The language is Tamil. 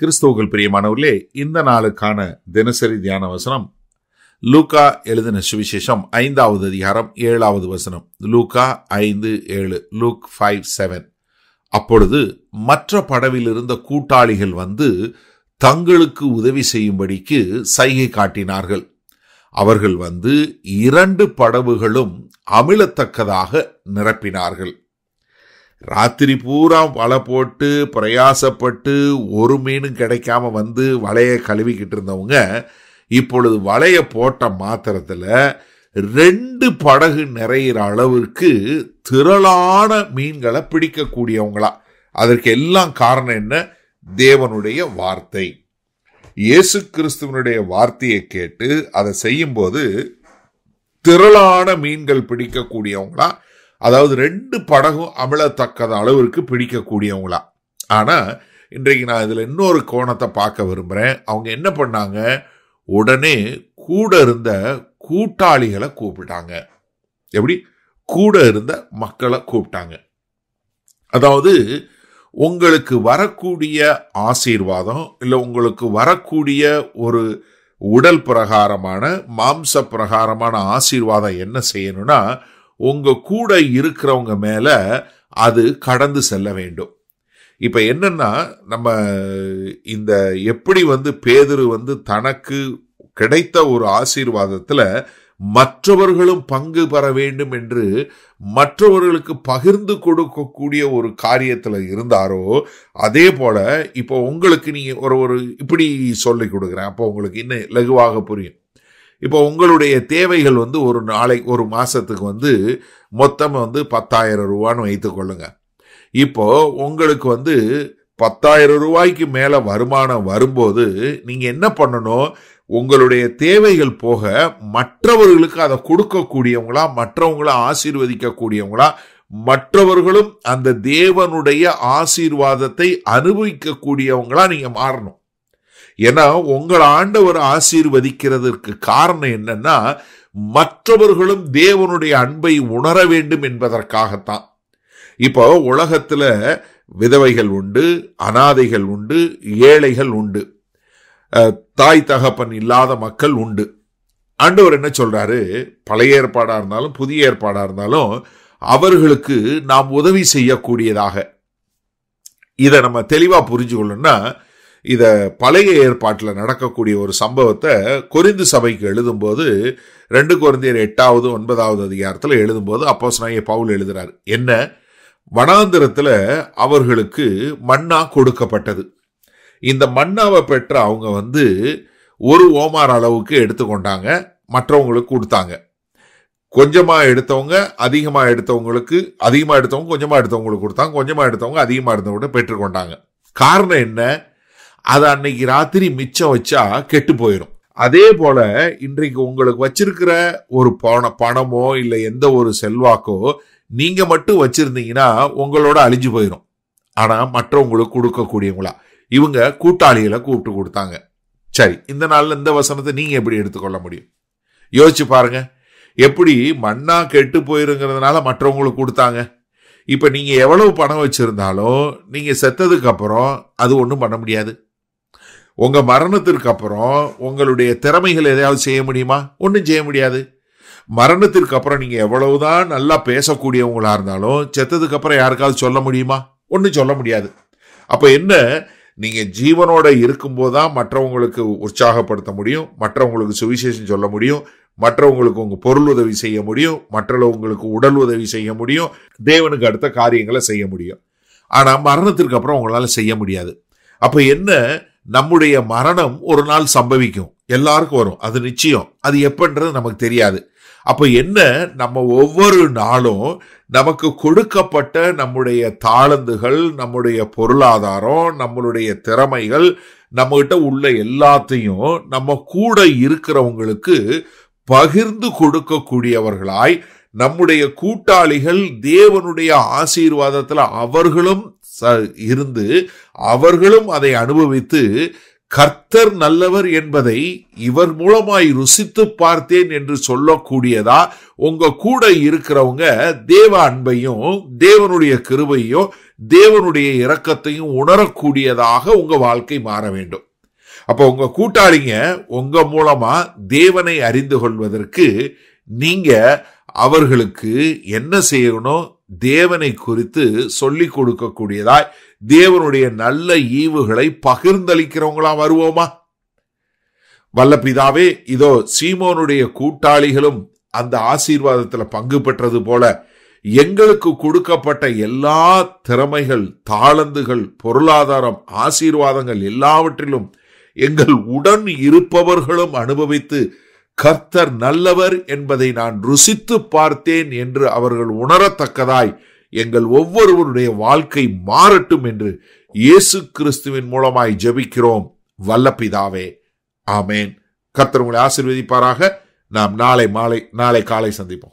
கிறிஸ்தவர்கள் பிரியமானவர்களே இந்த நாளுக்கான தினசரி தியான வசனம் லூக்கா எழுதின சுவிசேஷம் ஐந்தாவது அதிகாரம் ஏழாவது வசனம் லூக்கா ஐந்து ஏழு லூக் ஃபைவ் செவன் அப்பொழுது மற்ற படவில் இருந்த கூட்டாளிகள் வந்து தங்களுக்கு உதவி செய்யும்படிக்கு சைகை காட்டினார்கள் அவர்கள் வந்து இரண்டு படவுகளும் அமிழத்தக்கதாக நிரப்பினார்கள் ராத்திரி பூரா வலை போட்டு பிரயாசப்பட்டு ஒரு மீனும் கிடைக்காம வந்து வலையை கழுவிக்கிட்டு இருந்தவங்க இப்பொழுது வலையை போட்ட மாத்திரத்தில் ரெண்டு படகு நிறையிற அளவிற்கு திரளான மீன்களை பிடிக்கக்கூடியவங்களா அதற்கு எல்லாம் காரணம் என்ன தேவனுடைய வார்த்தை இயேசு கிறிஸ்துவனுடைய வார்த்தையை கேட்டு அதை செய்யும்போது திரளான மீன்கள் பிடிக்கக்கூடியவங்களா அதாவது ரெண்டு படகும் அமிழத்தக்கத அளவிற்கு பிடிக்கக்கூடியவங்களா ஆனால் இன்றைக்கு நான் இதில் இன்னொரு கோணத்தை பார்க்க விரும்புகிறேன் அவங்க என்ன பண்ணாங்க உடனே கூட இருந்த கூட்டாளிகளை கூப்பிட்டாங்க எப்படி கூட இருந்த மக்களை கூப்பிட்டாங்க அதாவது உங்களுக்கு வரக்கூடிய ஆசீர்வாதம் இல்லை உங்களுக்கு வரக்கூடிய ஒரு உடல் பிரகாரமான மாம்ச பிரகாரமான ஆசீர்வாதம் என்ன செய்யணும்னா உங்க கூட இருக்கிறவங்க மேல அது கடந்து செல்ல வேண்டும் இப்போ என்னன்னா நம்ம இந்த எப்படி வந்து பேதுரு வந்து தனக்கு கிடைத்த ஒரு ஆசீர்வாதத்தில் மற்றவர்களும் பங்கு பெற வேண்டும் என்று மற்றவர்களுக்கு பகிர்ந்து கொடுக்கக்கூடிய ஒரு காரியத்தில் இருந்தாரோ அதே போல இப்போ உங்களுக்கு நீங்கள் ஒரு ஒரு இப்படி சொல்லி கொடுக்குறேன் அப்போ உங்களுக்கு இன்னும் லகுவாக புரியும் இப்போ உங்களுடைய தேவைகள் வந்து ஒரு நாளை ஒரு மாதத்துக்கு வந்து மொத்தம் வந்து பத்தாயிரம் ரூபான்னு வைத்துக்கொள்ளுங்க இப்போது உங்களுக்கு வந்து பத்தாயிரம் ரூபாய்க்கு மேலே வருமானம் வரும்போது நீங்கள் என்ன பண்ணணும் உங்களுடைய தேவைகள் போக மற்றவர்களுக்கு அதை கொடுக்கக்கூடியவங்களா மற்றவங்கள ஆசீர்வதிக்கக்கூடியவங்களா மற்றவர்களும் அந்த தேவனுடைய ஆசீர்வாதத்தை அனுபவிக்கக்கூடியவங்களா நீங்கள் மாறணும் ஏன்னா உங்கள் ஆண்டவர் ஆசீர்வதிக்கிறதற்கு காரணம் என்னன்னா மற்றவர்களும் தேவனுடைய அன்பை உணர வேண்டும் என்பதற்காகத்தான் இப்போ உலகத்தில் விதவைகள் உண்டு அனாதைகள் உண்டு ஏழைகள் உண்டு தாய் தகப்பன் இல்லாத மக்கள் உண்டு ஆண்டவர் என்ன சொல்றாரு பழைய ஏற்பாடா இருந்தாலும் புதிய ஏற்பாடா இருந்தாலும் அவர்களுக்கு நாம் உதவி செய்யக்கூடியதாக இதை நம்ம தெளிவாக புரிஞ்சுக்கணும்னா இதை பழைய ஏற்பாட்டில் நடக்கக்கூடிய ஒரு சம்பவத்தை கொரிந்து சபைக்கு எழுதும்போது ரெண்டு குழந்தையர் எட்டாவது ஒன்பதாவது அதிகாரத்தில் எழுதும்போது அப்போ நாய பவுல் எழுதுறாரு என்ன வனாந்திரத்தில் அவர்களுக்கு மண்ணா கொடுக்கப்பட்டது இந்த மண்ணாவை பெற்ற அவங்க வந்து ஒரு ஓமார் அளவுக்கு எடுத்துக்கொண்டாங்க மற்றவங்களுக்கு கொடுத்தாங்க கொஞ்சமாக எடுத்தவங்க அதிகமாக எடுத்தவங்களுக்கு அதிகமாக எடுத்தவங்க கொஞ்சமாக எடுத்தவங்களுக்கு கொடுத்தாங்க கொஞ்சமாக எடுத்தவங்க அதிகமாக எடுத்தவங்க பெற்றுக்கொண்டாங்க காரணம் என்ன அதை அன்னைக்கு ராத்திரி மிச்சம் வச்சா கெட்டு போயிடும் அதே போல இன்றைக்கு உங்களுக்கு வச்சிருக்கிற ஒரு பண பணமோ இல்லை எந்த ஒரு செல்வாக்கோ நீங்க மட்டும் வச்சிருந்தீங்கன்னா உங்களோட அழிஞ்சு போயிடும் ஆனா மற்றவங்களுக்கு கொடுக்கக்கூடியவங்களா இவங்க கூட்டாளிகளை கூப்பிட்டு கொடுத்தாங்க சரி இந்த நாள்ல இந்த வசனத்தை நீங்க எப்படி எடுத்துக்கொள்ள முடியும் யோசிச்சு பாருங்க எப்படி மண்ணா கெட்டு போயிருங்கிறதுனால மற்றவங்களுக்கு கொடுத்தாங்க இப்போ நீங்கள் எவ்வளவு பணம் வச்சுருந்தாலும் நீங்கள் செத்ததுக்கு அப்புறம் அது ஒன்றும் பண்ண முடியாது உங்க மரணத்திற்கு அப்புறம் உங்களுடைய திறமைகள் எதையாவது செய்ய முடியுமா ஒன்றும் செய்ய முடியாது மரணத்திற்கு அப்புறம் நீங்கள் எவ்வளவுதான் நல்லா பேசக்கூடியவங்களா இருந்தாலும் செத்ததுக்கு அப்புறம் யாருக்காவது சொல்ல முடியுமா ஒன்றும் சொல்ல முடியாது அப்போ என்ன நீங்கள் ஜீவனோட இருக்கும்போது தான் மற்றவங்களுக்கு உற்சாகப்படுத்த முடியும் மற்றவங்களுக்கு சுவிசேஷம் சொல்ல முடியும் மற்றவங்களுக்கு உங்கள் பொருள் உதவி செய்ய முடியும் மற்றவங்களுக்கு உடல் உதவி செய்ய முடியும் தேவனுக்கு அடுத்த காரியங்களை செய்ய முடியும் ஆனால் மரணத்திற்கு அப்புறம் உங்களால் செய்ய முடியாது அப்போ என்ன நம்முடைய மரணம் ஒரு நாள் சம்பவிக்கும் எல்லாருக்கும் வரும் அது நிச்சயம் அது எப்பன்றது நமக்கு தெரியாது அப்போ என்ன நம்ம ஒவ்வொரு நாளும் நமக்கு கொடுக்கப்பட்ட நம்முடைய தாளந்துகள் நம்முடைய பொருளாதாரம் நம்மளுடைய திறமைகள் நம்மகிட்ட உள்ள எல்லாத்தையும் நம்ம கூட இருக்கிறவங்களுக்கு பகிர்ந்து கொடுக்கக்கூடியவர்களாய் நம்முடைய கூட்டாளிகள் தேவனுடைய ஆசீர்வாதத்தில் அவர்களும் இருந்து அவர்களும் அதை அனுபவித்து கர்த்தர் நல்லவர் என்பதை இவர் மூலமாய் ருசித்து பார்த்தேன் என்று சொல்லக்கூடியதா உங்க கூட இருக்கிறவங்க தேவ அன்பையும் தேவனுடைய கிருபையும் தேவனுடைய இரக்கத்தையும் உணரக்கூடியதாக உங்க வாழ்க்கை மாற வேண்டும் அப்போ உங்க கூட்டாளிங்க உங்க மூலமா தேவனை அறிந்து கொள்வதற்கு நீங்க அவர்களுக்கு என்ன செய்யணும் தேவனை குறித்து சொல்லிக் கொடுக்கக்கூடியதாய் தேவனுடைய நல்ல ஈவுகளை பகிர்ந்தளிக்கிறவங்களா வருவோமா வல்லபிதாவே இதோ சீமோனுடைய கூட்டாளிகளும் அந்த ஆசீர்வாதத்தில் பங்கு பெற்றது போல எங்களுக்கு கொடுக்கப்பட்ட எல்லா திறமைகள் தாளந்துகள் பொருளாதாரம் ஆசீர்வாதங்கள் எல்லாவற்றிலும் எங்கள் உடன் இருப்பவர்களும் அனுபவித்து கர்த்தர் நல்லவர் என்பதை நான் ருசித்து பார்த்தேன் என்று அவர்கள் உணரத்தக்கதாய் எங்கள் ஒவ்வொருவருடைய வாழ்க்கை மாறட்டும் என்று இயேசு கிறிஸ்துவின் மூலமாய் ஜபிக்கிறோம் வல்லப்பிதாவே ஆமேன் கர்த்தர் உங்களை ஆசிர்வதிப்பாராக நாம் நாளை மாலை நாளை காலை சந்திப்போம்